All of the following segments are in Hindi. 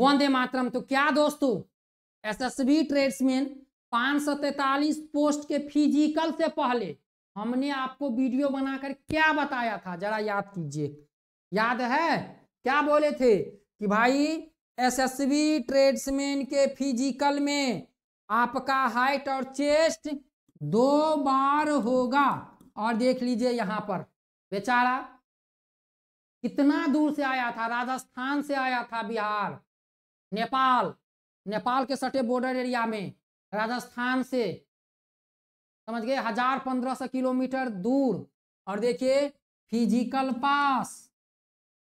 वंदे मातरम तो क्या दोस्तों एसएसबी ट्रेड्समैन पाँच पोस्ट के फिजिकल से पहले हमने आपको वीडियो बनाकर क्या बताया था जरा याद कीजिए याद है क्या बोले थे कि भाई एसएसबी ट्रेड्समैन के फिजिकल में आपका हाइट और चेस्ट दो बार होगा और देख लीजिए यहाँ पर बेचारा कितना दूर से आया था राजस्थान से आया था बिहार नेपाल नेपाल के सटे बॉर्डर एरिया में राजस्थान से समझ गए हजार पंद्रह सौ किलोमीटर दूर और देखिए फिजिकल पास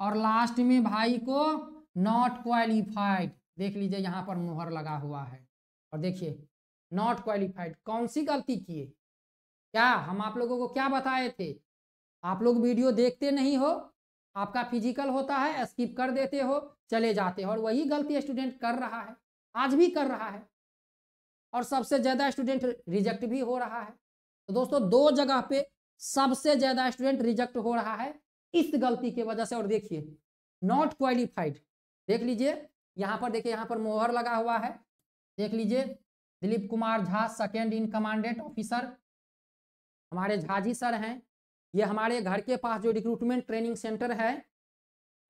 और लास्ट में भाई को नॉट क्वालिफाइड देख लीजिए यहाँ पर मुहर लगा हुआ है और देखिए नॉट क्वालिफाइड कौन सी गलती किए क्या हम आप लोगों को क्या बताए थे आप लोग वीडियो देखते नहीं हो आपका फिजिकल होता है स्किप कर देते हो चले जाते हो और वही गलती स्टूडेंट कर रहा है आज भी कर रहा है और सबसे ज़्यादा स्टूडेंट रिजेक्ट भी हो रहा है तो दोस्तों दो जगह पे सबसे ज़्यादा स्टूडेंट रिजेक्ट हो रहा है इस गलती की वजह से और देखिए नॉट क्वालिफाइड देख लीजिए यहाँ पर देखिए यहाँ पर मोहर लगा हुआ है देख लीजिए Dilip Kumar Jha second in commandant officer हमारे झाजी सर हैं ये हमारे घर के पास जो रिक्रूटमेंट ट्रेनिंग सेंटर है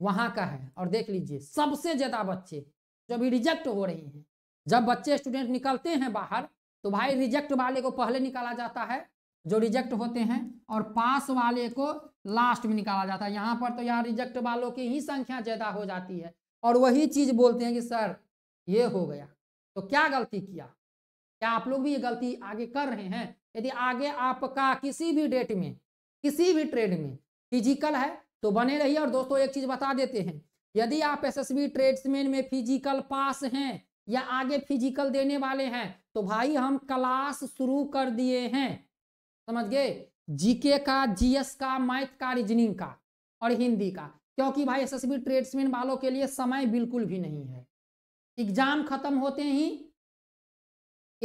वहाँ का है और देख लीजिए सबसे ज़्यादा बच्चे जो अभी रिजेक्ट हो रहे हैं जब बच्चे स्टूडेंट निकलते हैं बाहर तो भाई रिजेक्ट वाले को पहले निकाला जाता है जो रिजेक्ट होते हैं और पास वाले को लास्ट में निकाला जाता है यहाँ पर तो यहाँ रिजेक्ट वालों की ही संख्या ज़्यादा हो जाती है और वही चीज़ बोलते हैं कि सर ये हो गया तो क्या गलती किया क्या आप लोग भी ये गलती आगे कर रहे हैं यदि आगे आपका किसी भी डेट में किसी भी ट्रेड में फिजिकल है तो बने रहिए और दोस्तों एक चीज बता देते हैं यदि आप एसएसबी ट्रेड्समैन में फिजिकल पास हैं या आगे फिजिकल देने वाले हैं तो भाई हम क्लास शुरू कर दिए हैं समझ गए जीके का जीएस का मैथ का रीजनिंग का और हिंदी का क्योंकि भाई एसएसबी ट्रेड्समैन वालों के लिए समय बिल्कुल भी नहीं है एग्जाम खत्म होते ही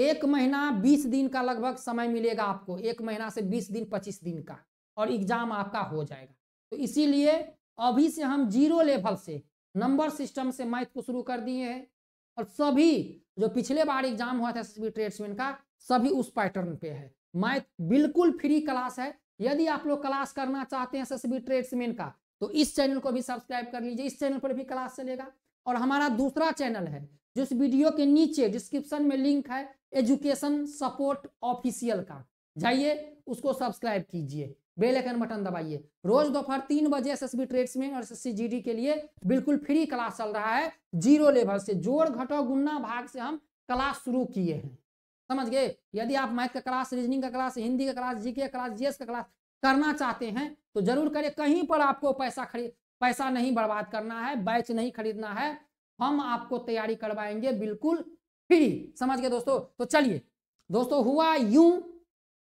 एक महीना बीस दिन का लगभग समय मिलेगा आपको एक महीना से बीस दिन पच्चीस दिन का और एग्जाम आपका हो जाएगा तो इसीलिए अभी से हम जीरो लेवल से नंबर सिस्टम से मैथ को शुरू कर दिए हैं और सभी जो पिछले बार एग्जाम हुआ था एस ट्रेड्समैन का सभी उस पैटर्न पे है मैथ बिल्कुल फ्री क्लास है यदि आप लोग क्लास करना चाहते हैं एस ट्रेड्समैन का तो इस चैनल को भी सब्सक्राइब कर लीजिए इस चैनल पर भी क्लास चलेगा और हमारा दूसरा चैनल है जिस वीडियो के नीचे डिस्क्रिप्शन में लिंक है एजुकेशन सपोर्ट ऑफिशियल का जाइए उसको सब्सक्राइब कीजिए बेल आइकन बटन दबाइए रोज दोपहर तीन बजे एसएसबी ट्रेड्स में और एसएससी जीडी के लिए बिल्कुल फ्री क्लास चल रहा है जीरो लेवल से जोड़ घटो गुन्ना भाग से हम क्लास शुरू किए हैं समझ गए यदि आप मैथ का क्लास रीजनिंग का क्लास हिंदी का क्लास जीके क्लास जीएस का क्लास करना चाहते हैं तो जरूर करिए कहीं पर आपको पैसा खरीद पैसा नहीं बर्बाद करना है बैच नहीं खरीदना है हम आपको तैयारी करवाएंगे बिल्कुल फ्री समझ गए दोस्तों तो चलिए दोस्तों हुआ यूं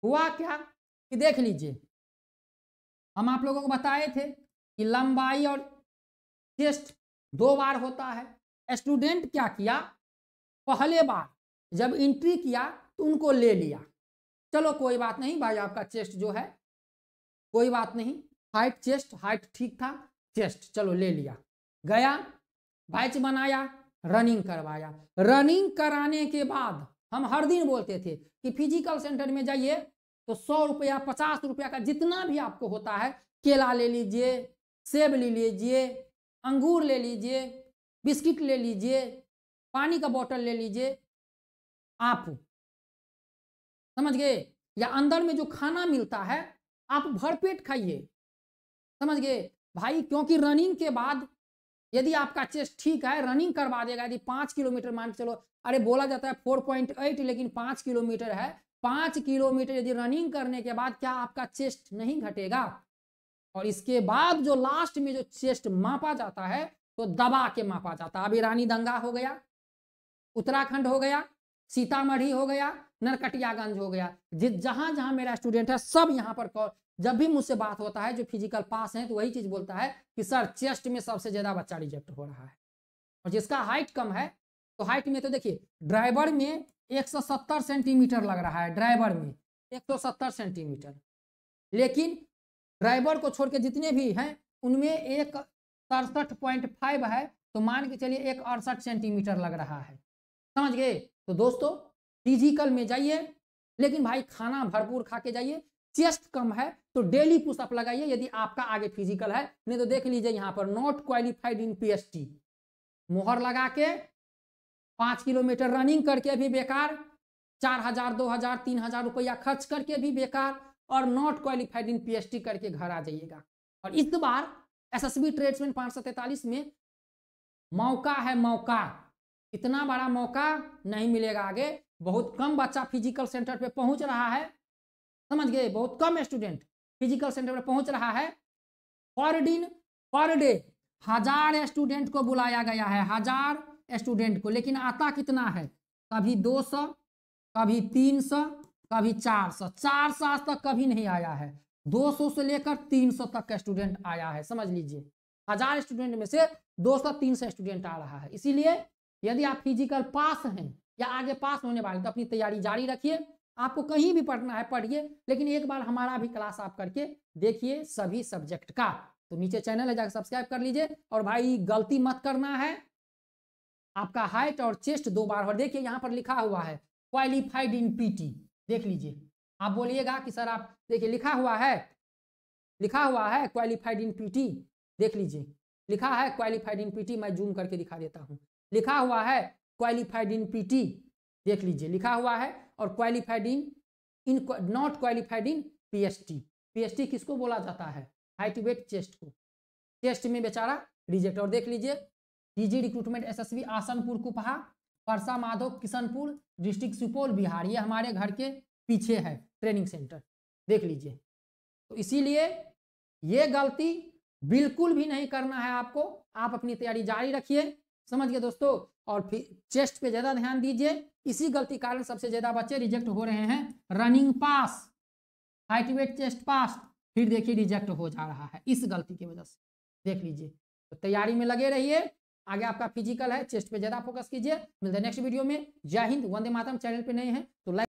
हुआ क्या कि देख लीजिए हम आप लोगों को बताए थे कि लंबाई और चेस्ट दो बार होता है स्टूडेंट क्या किया पहले बार जब एंट्री किया तो उनको ले लिया चलो कोई बात नहीं भाई आपका चेस्ट जो है कोई बात नहीं हाइट चेस्ट हाइट ठीक था चेस्ट चलो ले लिया गया बैच बनाया रनिंग करवाया रनिंग कराने के बाद हम हर दिन बोलते थे कि फिजिकल सेंटर में जाइए तो सौ रुपया पचास रुपया का जितना भी आपको होता है केला ले लीजिए सेब ले लीजिए अंगूर ले लीजिए बिस्किट ले लीजिए पानी का बोतल ले लीजिए आप समझ गए या अंदर में जो खाना मिलता है आप भरपेट खाइए समझ गए भाई क्योंकि रनिंग के बाद यदि आपका चेस्ट ठीक है रनिंग करवा देगा यदि पाँच किलोमीटर मान के चलो अरे बोला जाता है फोर पॉइंट एट लेकिन पाँच किलोमीटर है पांच किलोमीटर यदि रनिंग करने के बाद क्या आपका चेस्ट नहीं घटेगा और इसके बाद जो लास्ट में जो चेस्ट मापा जाता है तो दबा के मापा जाता है अभी रानी दंगा हो गया उत्तराखंड हो गया सीतामढ़ी हो गया नरकटियागंज हो गया जिस जहां जहां मेरा स्टूडेंट है सब यहाँ पर जब भी मुझसे बात होता है जो फिजिकल पास है तो वही चीज बोलता है कि सर चेस्ट में सबसे ज्यादा बच्चा रिजेक्ट हो रहा है और जिसका हाइट कम है तो हाइट में तो देखिए ड्राइवर में 170 सेंटीमीटर लग रहा है ड्राइवर में 170 सेंटीमीटर लेकिन ड्राइवर को छोड़ के जितने भी हैं उनमें एक सड़सठ पॉइंट फाइव है तो मान के चलिए एक अड़सठ सेंटीमीटर लग रहा है समझ गए तो दोस्तों फिजिकल में जाइए लेकिन भाई खाना भरपूर खा के जाइए चेस्ट कम है तो डेली पुशअप लगाइए यदि आपका आगे फिजिकल है नहीं तो देख लीजिए यहाँ पर नॉट क्वालिफाइड इन पी मोहर लगा के पाँच किलोमीटर रनिंग करके भी बेकार चार हजार दो हजार तीन हजार रुपया खर्च करके भी बेकार और नॉट क्वालिफाइड इन पी करके घर आ जाइएगा और इस बार एस ट्रेड्समैन पाँच सौ में मौका है मौका इतना बड़ा मौका नहीं मिलेगा आगे बहुत कम बच्चा फिजिकल सेंटर पे पहुंच रहा है समझ गए बहुत कम स्टूडेंट फिजिकल सेंटर पे पहुंच रहा है पर दिन पर डे हजार स्टूडेंट को बुलाया गया है हजार स्टूडेंट को लेकिन आता कितना है कभी दो सौ कभी तीन सौ कभी चार सौ चार सौ आज तक कभी नहीं आया है दो सौ से लेकर तीन सौ तक का स्टूडेंट आया है समझ लीजिए हजार स्टूडेंट में से दो सौ तीन सौ स्टूडेंट आ रहा है इसीलिए यदि आप फिजिकल पास हैं या आगे पास होने वाले तो अपनी तैयारी जारी रखिए आपको कहीं भी पढ़ना है पढ़िए लेकिन एक बार हमारा भी क्लास आप करके देखिए सभी सब्जेक्ट का तो नीचे चैनल है जाकर सब्सक्राइब कर लीजिए और भाई गलती मत करना है आपका हाइट और चेस्ट दो बार और देखिए यहाँ पर लिखा हुआ है क्वालिफाइड इन पीटी देख लीजिए आप बोलिएगा कि सर आप देखिए लिखा हुआ है लिखा हुआ है क्वालिफाइड इन पीटी देख लीजिए लिखा है क्वालिफाइड इन पीटी मैं जूम करके दिखा देता हूँ लिखा हुआ है क्वालिफाइड इन पीटी देख लीजिए लिखा हुआ है और qualified in in not qualified in S T किसको बोला जाता है हाइट वेट चेस्ट को चेस्ट में बेचारा रिजेक्ट और देख लीजिए DG recruitment SSB Asanpur Kupaha Parsa Madho Kishanpur district Supaul Bihar ये हमारे घर के पीछे है ट्रेनिंग सेंटर देख लीजिए तो इसीलिए ये गलती बिल्कुल भी नहीं करना है आपको आप अपनी तैयारी जारी रखिए समझ गए दोस्तों और फिर चेस्ट पे ज़्यादा ध्यान दीजिए इसी गलती कारण सबसे ज़्यादा बच्चे रिजेक्ट हो रहे हैं running pass height weight chest pass फिर देखिए रिजेक्ट हो जा रहा है इस गलती की वजह से देख लीजिए तो तैयारी में लगे रहिए आगे आपका फिजिकल है चेस्ट पे ज्यादा फोकस कीजिए मिलते हैं नेक्स्ट वीडियो में जय हिंद वंदे मातम चैनल पे नए हैं तो लाइक